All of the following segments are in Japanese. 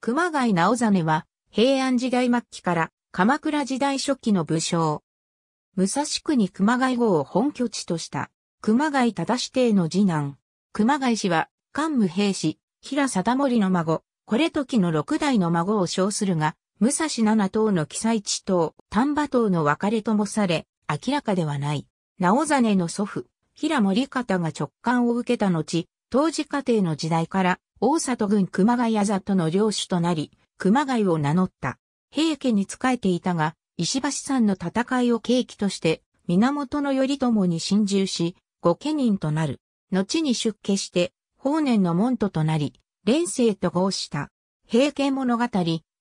熊谷直実は、平安時代末期から鎌倉時代初期の武将。武蔵国熊谷号を本拠地とした、熊谷忠志帝の次男。熊谷氏は、桓武平氏、平貞盛の孫、これ時の六代の孫を称するが、武蔵七島の記載地島、丹波島の別れともされ、明らかではない。直実の祖父、平森方が直感を受けた後、当時家庭の時代から大里郡熊谷里の領主となり、熊谷を名乗った。平家に仕えていたが、石橋さんの戦いを契機として、源頼朝に侵入し、御家人となる。後に出家して、法然の門徒となり、連世と合した。平家物語、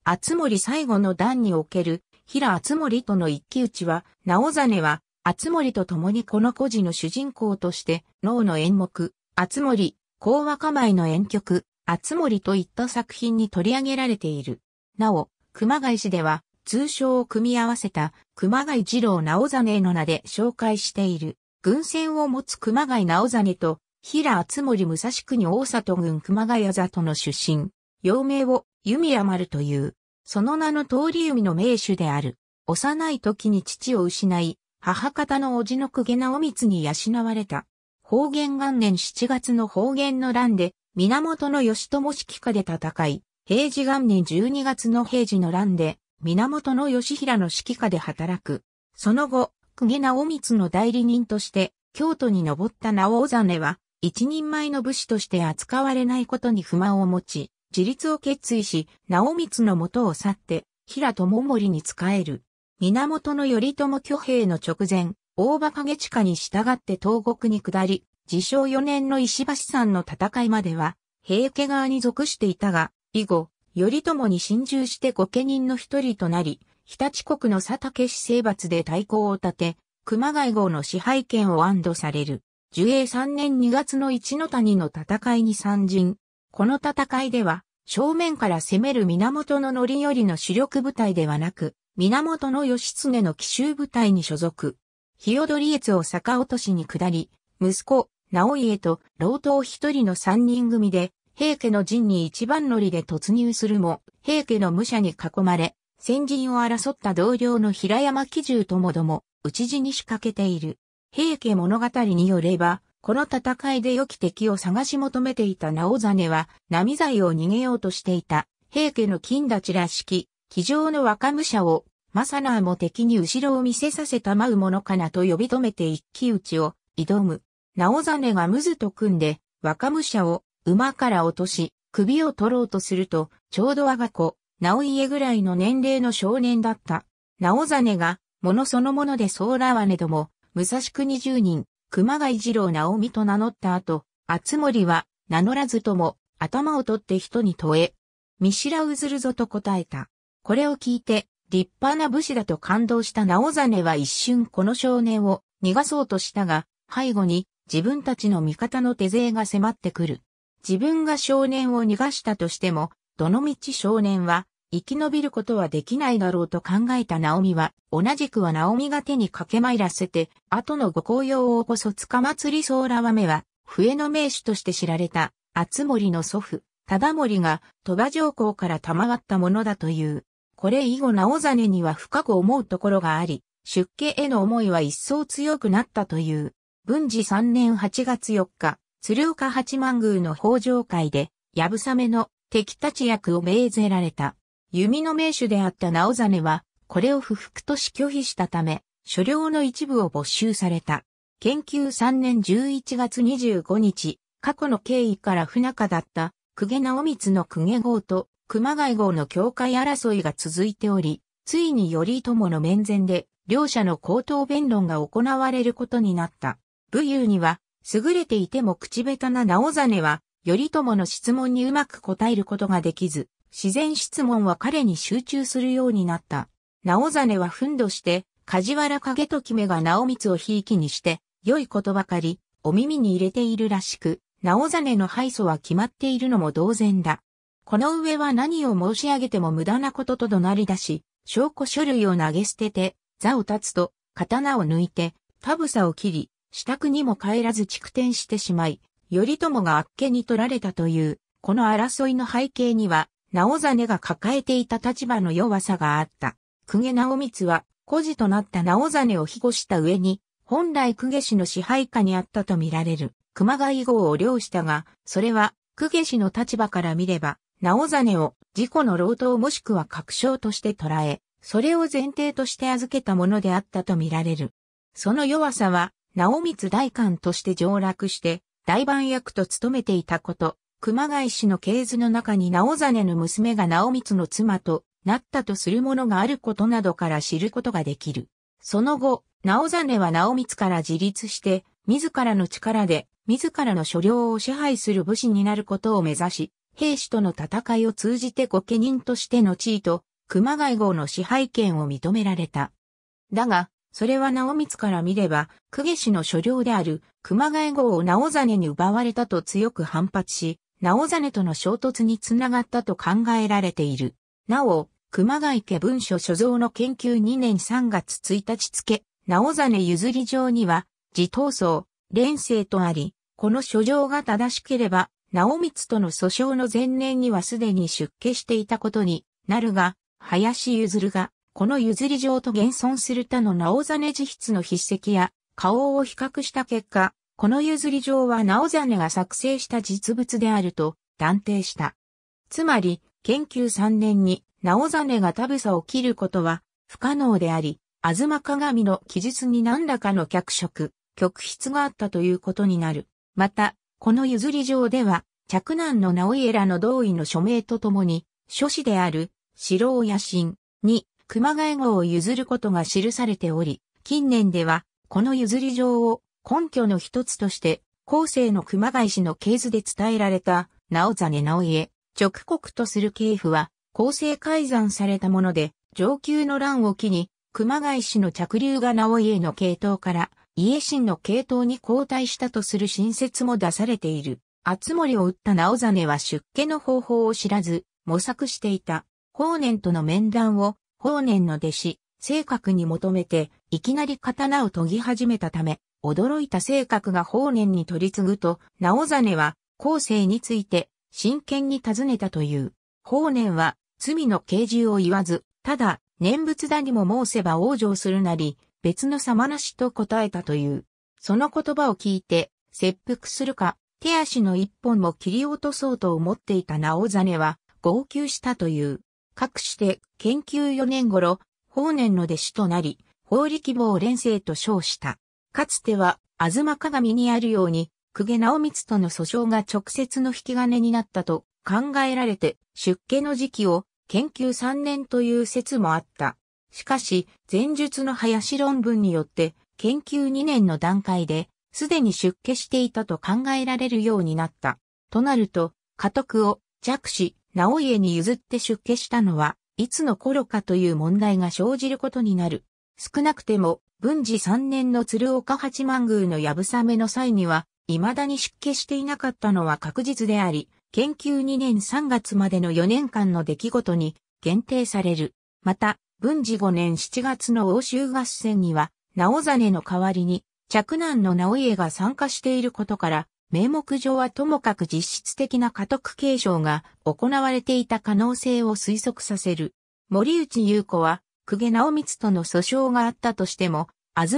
厚森最後の段における、平厚森との一騎打ちは、直実は、厚森と共にこの故事の主人公として、脳の演目、厚森、講和構えの演曲、厚森といった作品に取り上げられている。なお、熊谷氏では、通称を組み合わせた熊谷二郎直実の名で紹介している。軍船を持つ熊谷直実と、平厚森武蔵国大里郡熊谷里の出身。幼名を弓矢丸という、その名の通り弓の名手である。幼い時に父を失い、母方の叔父の公家直光に養われた。方言元年7月の方言の乱で源義朝指揮下で戦い、平治元年12月の平治の乱で、源義平の指揮下で働く。その後、公家直光の代理人として、京都に登った直尾真は、一人前の武士として扱われないことに不満を持ち、自立を決意し、直光の元を去って、平智盛に仕える。源頼朝挙兵の直前、大馬影地下に従って東国に下り、自称4年の石橋さんの戦いまでは、平家側に属していたが、以後、頼朝に侵入して御家人の一人となり、日立国の佐竹氏征伐で対抗を立て、熊谷号の支配権を安堵される。樹英3年2月の一の谷の戦いに参陣。この戦いでは、正面から攻める源の範頼の主力部隊ではなく、源の義経の奇襲部隊に所属。日踊り越を逆落としに下り、息子、直家と老頭一人の三人組で、平家の陣に一番乗りで突入するも、平家の武者に囲まれ、先陣を争った同僚の平山喜重ともども、討ち死に仕掛けている。平家物語によれば、この戦いで良き敵を探し求めていた直実は、波材を逃げようとしていた、平家の金立らしき、騎乗の若武者を、マサナーも敵に後ろを見せさせたまうものかなと呼び止めて一騎打ちを挑む。直実がムズと組んで、若武者を馬から落とし、首を取ろうとすると、ちょうど我が子、直家ぐらいの年齢の少年だった。直実が、ものそのものでソーラーはねども、武蔵国十人、熊谷次郎直美と名乗った後、厚森は、名乗らずとも、頭を取って人に問え、見知らうずるぞと答えた。これを聞いて、立派な武士だと感動した直実は一瞬この少年を逃がそうとしたが、背後に自分たちの味方の手勢が迫ってくる。自分が少年を逃がしたとしても、どのみち少年は生き延びることはできないだろうと考えたナオミは、同じくはナオミが手に駆けまいらせて、後のご紅葉を起こすまつりソーラワメは、笛の名手として知られた、厚森の祖父、忠森が鳥羽上皇から賜ったものだという。これ以後直実には深く思うところがあり、出家への思いは一層強くなったという。文治3年8月4日、鶴岡八幡宮の法上会で、やぶさめの敵立ち役を命ぜられた。弓の名手であった直真は、これを不服とし拒否したため、所領の一部を没収された。研究3年11月25日、過去の経緯から不仲だった、公家直光の公家号と熊谷号の境界争いが続いており、ついに頼朝の面前で、両者の口頭弁論が行われることになった。武勇には、優れていても口下手な直実は、頼朝の質問にうまく答えることができず、自然質問は彼に集中するようになった。直実は奮怒して、梶原景時めが直光をひいきにして、良いことばかり、お耳に入れているらしく、直実の敗訴は決まっているのも同然だ。この上は何を申し上げても無駄なことと怒鳴り出し、証拠書類を投げ捨てて、座を立つと、刀を抜いて、たぶさを切り、支度にも帰らず蓄転してしまい、頼朝があっけに取られたという、この争いの背景には、直実が抱えていた立場の弱さがあった。公家直光は、孤児となった直実を庇護した上に、本来公家氏の支配下にあったとみられる、熊谷号を領したが、それは、公家氏の立場から見れば、直実を自己の労働もしくは確証として捉え、それを前提として預けたものであったとみられる。その弱さは、直光大官として上洛して、大番役と務めていたこと、熊谷氏の系図の中に直実の娘が直光の妻となったとするものがあることなどから知ることができる。その後、直実は直光から自立して、自らの力で、自らの所領を支配する武士になることを目指し、兵士との戦いを通じて御家人としての地位と、熊谷号の支配権を認められた。だが、それは直光から見れば、久下氏の所領である熊谷号を直実に奪われたと強く反発し、直実との衝突につながったと考えられている。なお、熊谷家文書所蔵の研究2年3月1日付、直実譲り上には、自闘争、連生とあり、この書状が正しければ、直光との訴訟の前年にはすでに出家していたことになるが、林譲が、この譲り状と現存する他の直実自筆の筆跡や顔を比較した結果、この譲り状は直実が作成した実物であると断定した。つまり、研究3年に直実がブサを切ることは不可能であり、東鏡の記述に何らかの脚色、曲筆があったということになる。また、この譲り状では、着難の直家らの同意の署名とともに、書士である、城郎野心に、熊谷号を譲ることが記されており、近年では、この譲り状を根拠の一つとして、後世の熊谷氏の系図で伝えられた、直実直家、直国とする系譜は、後世改ざんされたもので、上級の乱を機に、熊谷氏の着流が直家の系統から、家臣の系統に交代したとする新説も出されている。厚森を打った直実は出家の方法を知らず、模索していた。法然との面談を法然の弟子、性格に求めて、いきなり刀を研ぎ始めたため、驚いた性格が法然に取り継ぐと、直実は、後世について、真剣に尋ねたという。法然は、罪の刑事を言わず、ただ、念仏だにも申せば往生するなり、別の様なしと答えたという。その言葉を聞いて、切腹するか、手足の一本も切り落とそうと思っていた直実は、号泣したという。かくして研究4年頃、法然の弟子となり、法力坊連生と称した。かつては、あずま鏡にあるように、久家直光との訴訟が直接の引き金になったと考えられて、出家の時期を研究3年という説もあった。しかし、前述の林論文によって、研究2年の段階で、すでに出家していたと考えられるようになった。となると、家督を弱視、直家に譲って出家したのは、いつの頃かという問題が生じることになる。少なくても、文治3年の鶴岡八幡宮のやぶさめの際には、未だに出家していなかったのは確実であり、研究2年3月までの4年間の出来事に限定される。また、文治5年7月の欧州合戦には、直実の代わりに、着難の直家が参加していることから、名目上はともかく実質的な家督継承が行われていた可能性を推測させる。森内優子は、久家直光との訴訟があったとしても、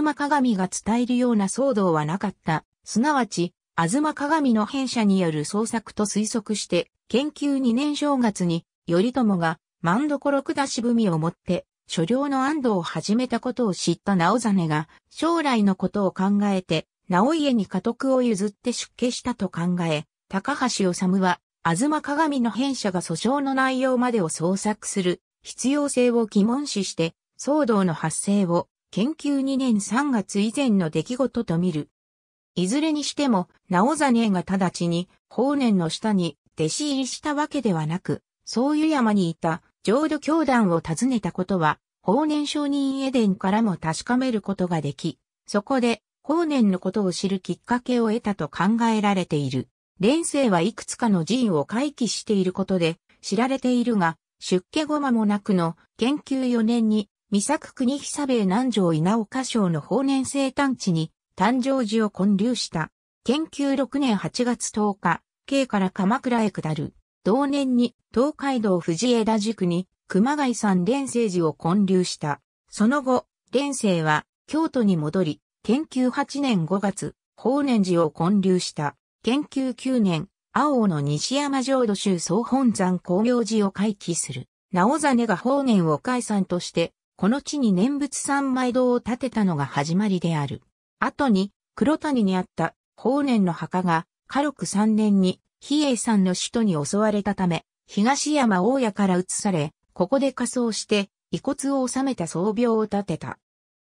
ま鏡が伝えるような騒動はなかった。すなわち、ま鏡の編者による捜索と推測して、研究2年正月に、頼朝が、万所下し文を持って、所領の安堵を始めたことを知った直実が、将来のことを考えて、直家に家督を譲って出家したと考え、高橋治は、東鏡の変者が訴訟の内容までを捜索する必要性を疑問視して、騒動の発生を研究2年3月以前の出来事と見る。いずれにしても、直実が直ちに、法然の下に弟子入りしたわけではなく、そういう山にいた浄土教団を訪ねたことは、法然上人絵伝からも確かめることができ、そこで法年のことを知るきっかけを得たと考えられている。連生はいくつかの寺院を回帰していることで知られているが、出家後間もなくの研究4年に、三作国久兵衛南条稲岡省の法年生誕地に誕生寺を建立した。研究6年8月10日、京から鎌倉へ下る。同年に東海道藤枝塾に熊谷山連生寺を建立した。その後、連生は京都に戻り、研究8年5月、法然寺を建立した。研究9年、青の西山浄土宗総本山工業寺を回帰する。直ねが法然を解散として、この地に念仏三昧堂を建てたのが始まりである。後に、黒谷にあった法然の墓が、軽禄3年に、比叡山の首都に襲われたため、東山大屋から移され、ここで仮装して、遺骨を収めた装病を建てた。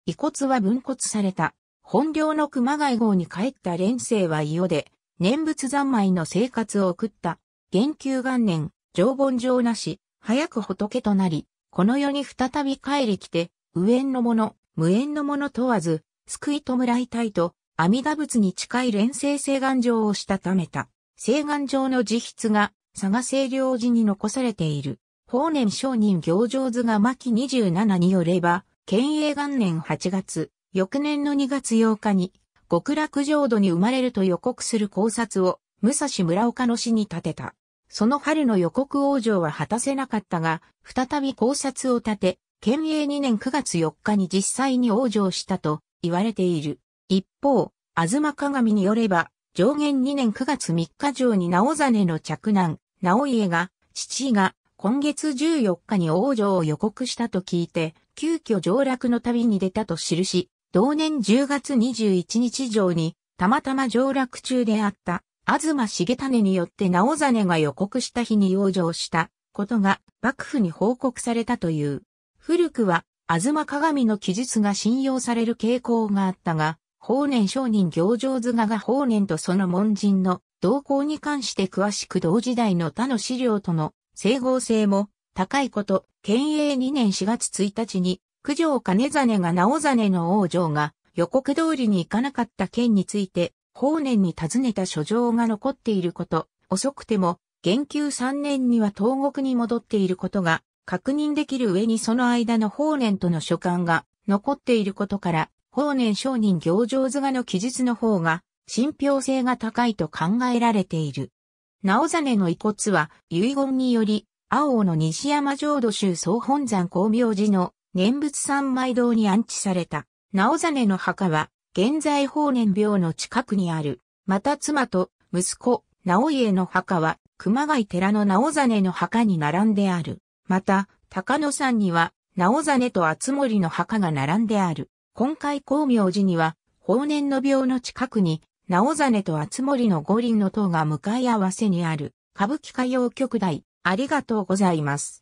遺骨は分骨された。本領の熊谷号に帰った連生は伊予で、念仏三昧の生活を送った。元久元年、常盆上なし、早く仏となり、この世に再び帰り来て、無縁の者、無縁の者問わず、救い弔いたいと、阿弥陀仏に近い連生聖願状をしたためた。聖願状の自筆が、佐賀清涼寺に残されている。法年商人行上図が巻27によれば、県営元年8月、翌年の2月8日に、極楽浄土に生まれると予告する考察を、武蔵村岡の死に立てた。その春の予告王女は果たせなかったが、再び考察を立て、県営2年9月4日に実際に王女したと言われている。一方、東鏡によれば、上限2年9月3日上に直実の着男、直家が、父が今月14日に王女を予告したと聞いて、急遽上落の旅に出たと記し、同年10月21日上に、たまたま上落中であった、東重種によって直ねが予告した日に養生したことが幕府に報告されたという。古くは、東鏡の記述が信用される傾向があったが、法年商人行上図画が法年とその門人の動向に関して詳しく同時代の他の資料との整合性も高いこと、県営2年4月1日に九条兼真が直真の王城が予告通りに行かなかった件について、法年に尋ねた書状が残っていること、遅くても、元久3年には東国に戻っていることが確認できる上にその間の法年との書簡が残っていることから、法年商人行上図画の記述の方が信憑性が高いと考えられている。直真の遺骨は遺言により、青の西山浄土宗総本山光明寺の念仏三昧堂に安置された。直実の墓は、現在法然廟の近くにある。また妻と息子、直家の墓は、熊谷寺の直実の墓に並んである。また、高野山には、直実と厚森の墓が並んである。今回光明寺には、法然の廟の近くに、直実と厚森の五輪の塔が向かい合わせにある、歌舞伎歌謡曲題、ありがとうございます。